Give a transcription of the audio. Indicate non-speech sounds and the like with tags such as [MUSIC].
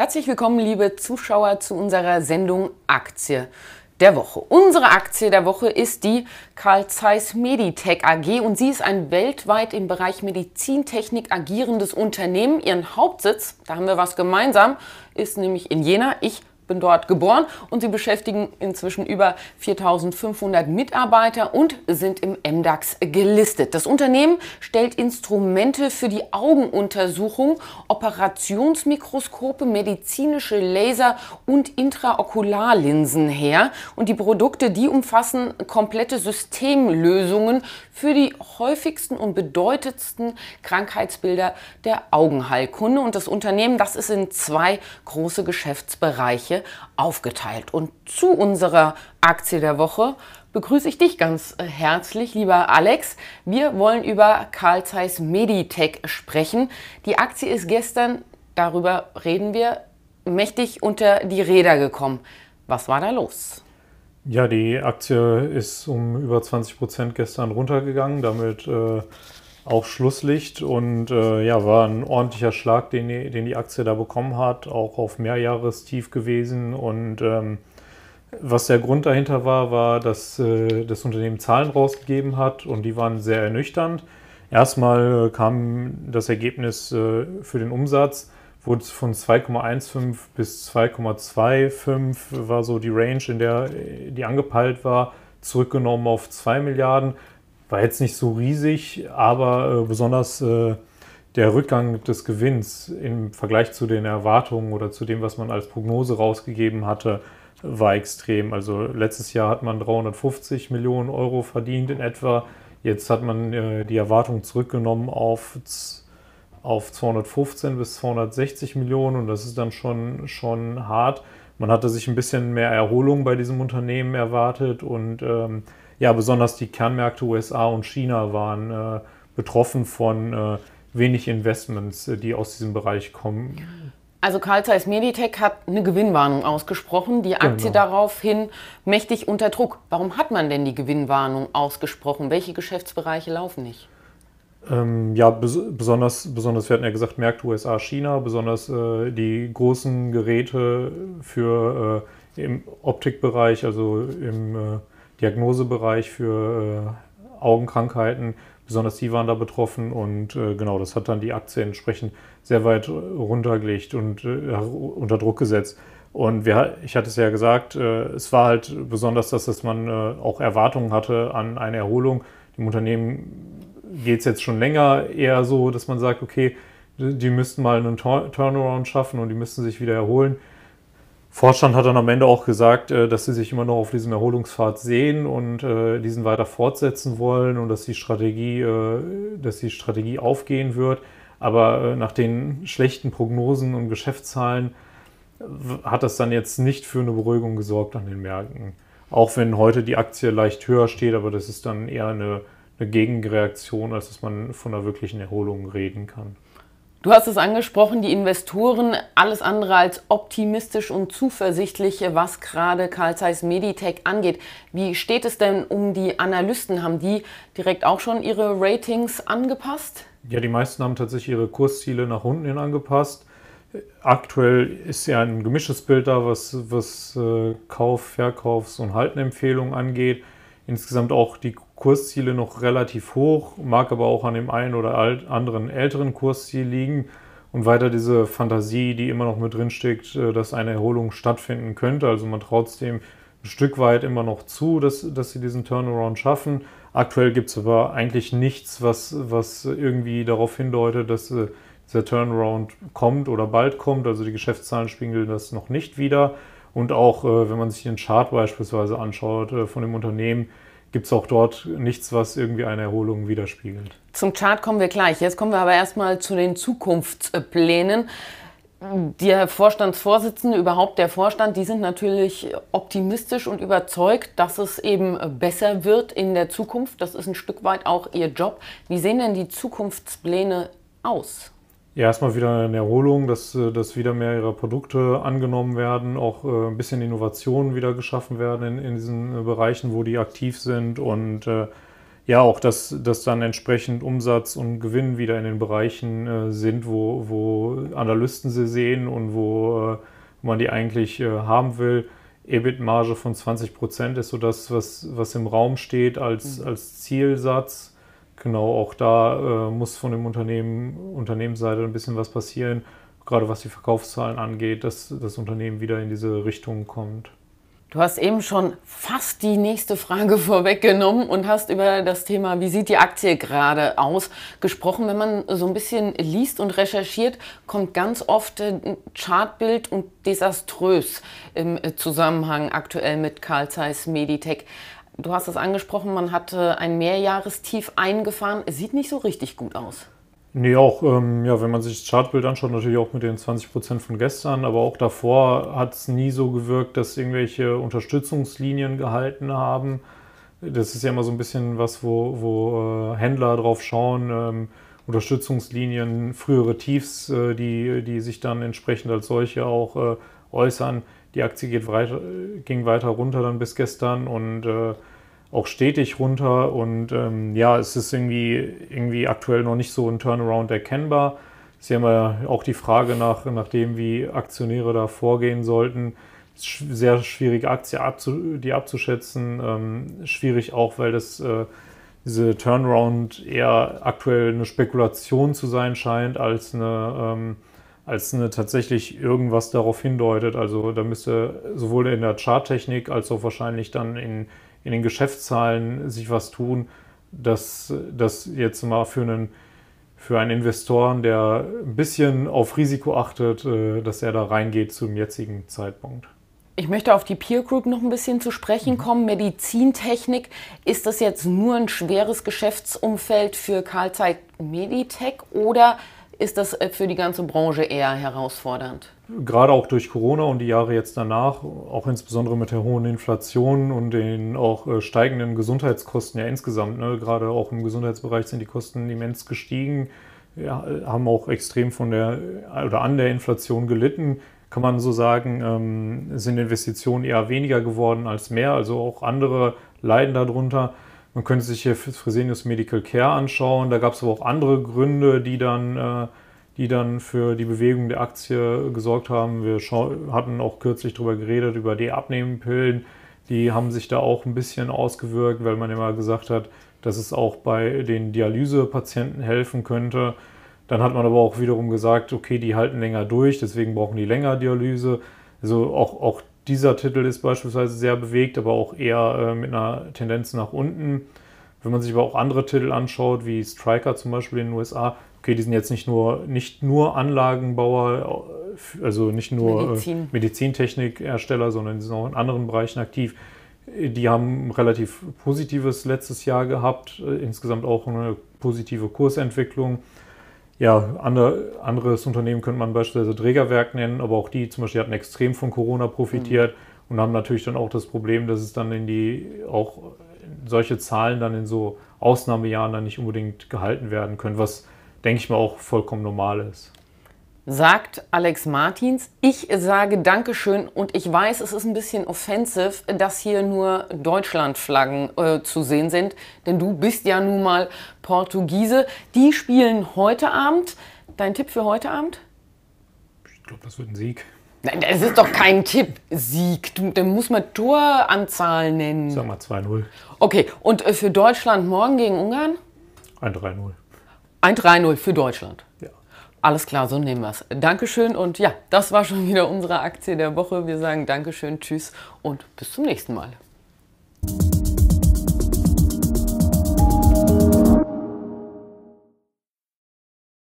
Herzlich willkommen, liebe Zuschauer, zu unserer Sendung Aktie der Woche. Unsere Aktie der Woche ist die Carl Zeiss Meditech AG und sie ist ein weltweit im Bereich Medizintechnik agierendes Unternehmen. Ihren Hauptsitz, da haben wir was gemeinsam, ist nämlich in Jena. Ich bin dort geboren und sie beschäftigen inzwischen über 4500 Mitarbeiter und sind im MDAX gelistet. Das Unternehmen stellt Instrumente für die Augenuntersuchung, Operationsmikroskope, medizinische Laser und Intraokularlinsen her und die Produkte, die umfassen komplette Systemlösungen für die häufigsten und bedeutendsten Krankheitsbilder der Augenheilkunde. Und das Unternehmen, das ist in zwei große Geschäftsbereiche aufgeteilt. Und zu unserer Aktie der Woche begrüße ich dich ganz äh, herzlich, lieber Alex. Wir wollen über Carl Zeiss Meditech sprechen. Die Aktie ist gestern, darüber reden wir, mächtig unter die Räder gekommen. Was war da los? Ja, die Aktie ist um über 20 Prozent gestern runtergegangen, damit äh, auch Schlusslicht und äh, ja, war ein ordentlicher Schlag, den, den, die Aktie da bekommen hat, auch auf Mehrjahrestief gewesen und ähm, was der Grund dahinter war, war, dass äh, das Unternehmen Zahlen rausgegeben hat und die waren sehr ernüchternd. Erstmal äh, kam das Ergebnis äh, für den Umsatz wurde von 2,15 bis 2,25 war so die Range, in der äh, die angepeilt war, zurückgenommen auf 2 Milliarden. War jetzt nicht so riesig, aber äh, besonders äh, der Rückgang des Gewinns im Vergleich zu den Erwartungen oder zu dem, was man als Prognose rausgegeben hatte, war extrem. Also letztes Jahr hat man 350 Millionen Euro verdient in etwa. Jetzt hat man die Erwartung zurückgenommen auf auf 215 bis 260 Millionen und das ist dann schon, schon hart. Man hatte sich ein bisschen mehr Erholung bei diesem Unternehmen erwartet und ähm, ja, besonders die Kernmärkte USA und China waren äh, betroffen von äh, wenig Investments, äh, die aus diesem Bereich kommen. Also Carl Zeiss Meditech hat eine Gewinnwarnung ausgesprochen, die genau. Aktie genau. daraufhin mächtig unter Druck. Warum hat man denn die Gewinnwarnung ausgesprochen? Welche Geschäftsbereiche laufen nicht? Ähm, ja, bes besonders, besonders, wir hatten ja gesagt, Märkte USA, China, besonders äh, die großen Geräte für äh, im Optikbereich, also im äh, Diagnosebereich für äh, Augenkrankheiten, besonders die waren da betroffen und äh, genau, das hat dann die Aktie entsprechend sehr weit runtergelegt und äh, unter Druck gesetzt. Und wir, ich hatte es ja gesagt, es war halt besonders, dass, dass man auch Erwartungen hatte an eine Erholung. Dem Unternehmen geht es jetzt schon länger eher so, dass man sagt, okay, die müssten mal einen Turnaround schaffen und die müssten sich wieder erholen. Vorstand hat dann am Ende auch gesagt, äh, dass sie sich immer noch auf diesem Erholungspfad sehen und äh, diesen weiter fortsetzen wollen und dass die Strategie, äh, dass die Strategie aufgehen wird. Aber nach den schlechten Prognosen und Geschäftszahlen hat das dann jetzt nicht für eine Beruhigung gesorgt an den Märkten. Auch wenn heute die Aktie leicht höher steht, aber das ist dann eher eine eine Gegenreaktion, als dass man von einer wirklichen Erholung reden kann. Du hast es angesprochen, die Investoren, alles andere als optimistisch und zuversichtlich, was gerade Carl Zeiss Meditech angeht. Wie steht es denn um die Analysten? Haben die direkt auch schon ihre Ratings angepasst? Ja, die meisten haben tatsächlich ihre Kursziele nach unten hin angepasst. Aktuell ist ja ein gemischtes Bild da, was, was äh, Kauf, Verkaufs- und Haltenempfehlungen angeht. Insgesamt auch die Kursziele noch relativ hoch, mag aber auch an dem einen oder anderen älteren Kursziel liegen und weiter diese Fantasie, die immer noch mit drin steckt, äh, dass eine Erholung stattfinden könnte. Also man traut dem ein Stück weit immer noch zu, dass, dass sie diesen Turnaround schaffen. Aktuell gibt es aber eigentlich nichts, was, was irgendwie darauf hindeutet, dass äh, dieser Turnaround kommt oder bald kommt. Also die Geschäftszahlen spiegeln das noch nicht wieder. Und auch äh, wenn man sich den Chart beispielsweise anschaut von dem Unternehmen, gibt es auch dort nichts, was irgendwie eine Erholung widerspiegelt. Zum Chart kommen wir gleich. Jetzt kommen wir aber erstmal zu den Zukunftsplänen. Der Vorstandsvorsitzende, überhaupt der Vorstand, die sind natürlich optimistisch und überzeugt, dass es eben besser wird in der Zukunft. Das ist ein Stück weit auch ihr Job. Wie sehen denn die Zukunftspläne aus? Ja, erstmal wieder eine Erholung, dass, äh, dass wieder mehr ihrer Produkte angenommen werden, auch äh, ein bisschen Innovationen wieder geschaffen werden in, in diesen äh, Bereichen, wo die aktiv sind und ja, auch, dass, dass dann entsprechend Umsatz und Gewinn wieder in den Bereichen sind, wo, wo Analysten sie sehen und wo man die eigentlich haben will. EBIT-Marge von 20 Prozent ist so das, was, was im Raum steht als, mhm. als Zielsatz. Genau, auch da äh, muss von dem Unternehmen, Unternehmensseite ein bisschen was passieren, gerade was die Verkaufszahlen angeht, dass das Unternehmen wieder in diese Richtung kommt. Du hast eben schon fast die nächste Frage [LAUGHS] vorweggenommen und hast über das Thema, wie sieht die Aktie gerade aus, gesprochen. Wenn man so ein bisschen liest und recherchiert, kommt ganz oft ein Chartbild und desaströs im äh, Zusammenhang aktuell mit Carl Zeiss Meditech. Du hast es angesprochen, man hat ein Mehrjahrestief eingefahren. Es sieht nicht so richtig gut aus. Nee, auch, ähm, ja, wenn man sich das Chartbild anschaut, natürlich auch mit den 20% Prozent von gestern, aber auch davor hat es nie so gewirkt, dass irgendwelche Unterstützungslinien gehalten haben. Das ist ja immer so ein bisschen was, wo, wo äh, Händler drauf schauen. Ähm, Unterstützungslinien, frühere Tiefs, äh, die, die sich dann entsprechend als solche auch äh, äußern. Die Aktie geht weiter, ging weiter runter dann bis gestern und äh, auch stetig runter. Und ähm, ja, es ist irgendwie, irgendwie aktuell noch nicht so ein Turnaround erkennbar. Sie haben ja auch die Frage nach, nach dem, wie Aktionäre da vorgehen sollten. Sehr schwierig, Aktie abzu, die abzuschätzen. Ähm, schwierig auch, weil das äh, diese Turnaround eher aktuell eine Spekulation zu sein scheint, als eine, ähm, als eine tatsächlich irgendwas darauf hindeutet. Also da müsste sowohl in der Charttechnik als auch wahrscheinlich dann in, in den Geschäftszahlen sich was tun, dass das jetzt mal für einen für einen Investoren, der ein bisschen auf Risiko achtet, äh, dass er da reingeht zum jetzigen Zeitpunkt ich möchte auf die Peer Group noch ein bisschen zu sprechen mhm. kommen. Medizintechnik, ist das jetzt nur ein schweres Geschäftsumfeld für Karl Zeit Meditech oder ist das äh, für die ganze Branche eher herausfordernd? Gerade auch durch Corona und die Jahre jetzt danach, auch insbesondere mit der hohen Inflation und den auch äh, steigenden Gesundheitskosten ja insgesamt, ne, gerade auch im Gesundheitsbereich sind die Kosten immens gestiegen, ja, äh, haben auch extrem von der oder an der Inflation gelitten kann man so sagen, ähm, sind Investitionen eher weniger geworden als mehr. Also auch andere leiden darunter. Man könnte sich hier Fresenius Medical Care anschauen. Da gab es aber auch andere Gründe, die dann, äh, die dann für die Bewegung der Aktie gesorgt haben. Wir hatten auch kürzlich darüber geredet, über die Abnehmpillen. Die haben sich da auch ein bisschen ausgewirkt, weil man immer gesagt hat, dass es auch bei den Dialysepatienten helfen könnte. Dann hat man aber auch wiederum gesagt, okay, die halten länger durch, deswegen brauchen die länger Dialyse. Also auch, auch dieser Titel ist beispielsweise sehr bewegt, aber auch eher äh, mit einer Tendenz nach unten. Wenn man sich aber auch andere Titel anschaut, wie Striker zum Beispiel in den USA, okay, die sind jetzt nicht nur, nicht nur Anlagenbauer, äh, also nicht nur äh, Medizin. äh, Medizintechnikhersteller, sondern die sind auch in anderen Bereichen aktiv. Die haben ein relativ positives letztes Jahr gehabt, äh, insgesamt auch eine positive Kursentwicklung. Ja, andere, anderes Unternehmen könnte man beispielsweise Trägerwerk nennen, aber auch die zum Beispiel hatten extrem von Corona profitiert mhm. und haben natürlich dann auch das Problem, dass es dann in die auch solche Zahlen dann in so Ausnahmejahren dann nicht unbedingt gehalten werden können, was denke ich mal auch vollkommen normal ist sagt Alex Martins. Ich sage Dankeschön und ich weiß, es ist ein bisschen offensiv, dass hier nur Deutschlandflaggen äh, zu sehen sind, denn du bist ja nun mal Portugiese. Die spielen heute Abend. Dein Tipp für heute Abend? Ich glaube, das wird ein Sieg. Nein, das ist doch kein Tipp. Sieg. Da muss man Toranzahl nennen. Sag mal 2-0. Okay, und äh, für Deutschland morgen gegen Ungarn? 1-3-0. 1-3-0 für Deutschland. Ja. Alles klar, so nehmen wir es. Dankeschön und ja, das war schon wieder unsere Aktie der Woche. Wir sagen Dankeschön, tschüss und bis zum nächsten Mal.